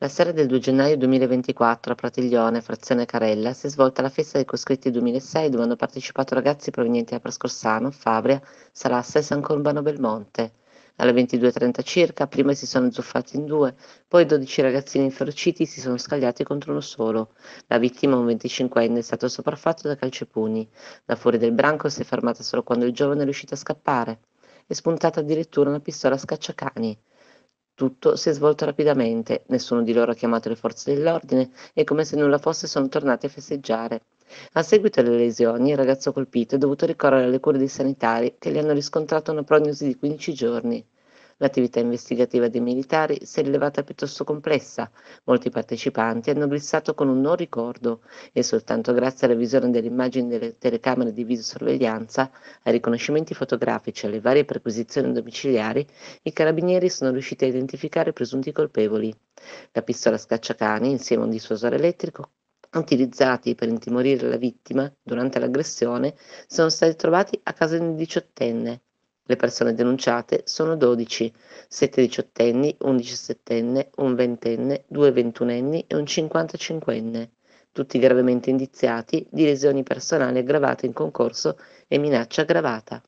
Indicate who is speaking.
Speaker 1: La sera del 2 gennaio 2024 a Pratiglione,
Speaker 2: frazione Carella, si è svolta la festa dei coscritti 2006 dove hanno partecipato ragazzi provenienti da Prascorsano, Fabria, Sarassa e San Corbano Belmonte. Alle 22.30 circa, prima si sono zuffati in due, poi 12 ragazzini inferociti si sono scagliati contro uno solo. La vittima, un 25enne, è stato sopraffatto da e pugni. Da fuori del branco si è fermata solo quando il giovane è riuscito a scappare. È spuntata addirittura una pistola a scacciacani. Tutto si è svolto rapidamente, nessuno di loro ha chiamato le forze dell'ordine e come se nulla fosse sono tornati a festeggiare. A seguito delle lesioni, il ragazzo colpito è dovuto ricorrere alle cure dei sanitari che gli hanno riscontrato una prognosi di 15 giorni. L'attività investigativa dei militari si è rilevata piuttosto complessa. Molti partecipanti hanno glissato con un non ricordo e soltanto grazie alla visione delle immagini delle telecamere di videosorveglianza, ai riconoscimenti fotografici e alle varie perquisizioni domiciliari, i carabinieri sono riusciti a identificare i presunti colpevoli. La pistola scacciacani, insieme a un dissuasore elettrico, utilizzati per intimorire la vittima durante l'aggressione sono stati trovati a casa di un diciottenne. Le persone denunciate sono 12, 7 diciottenni, un diciassettenne, un ventenne, due ventunenni e un cinquantacinquenne, tutti gravemente indiziati di lesioni personali aggravate in concorso e minaccia
Speaker 1: aggravata.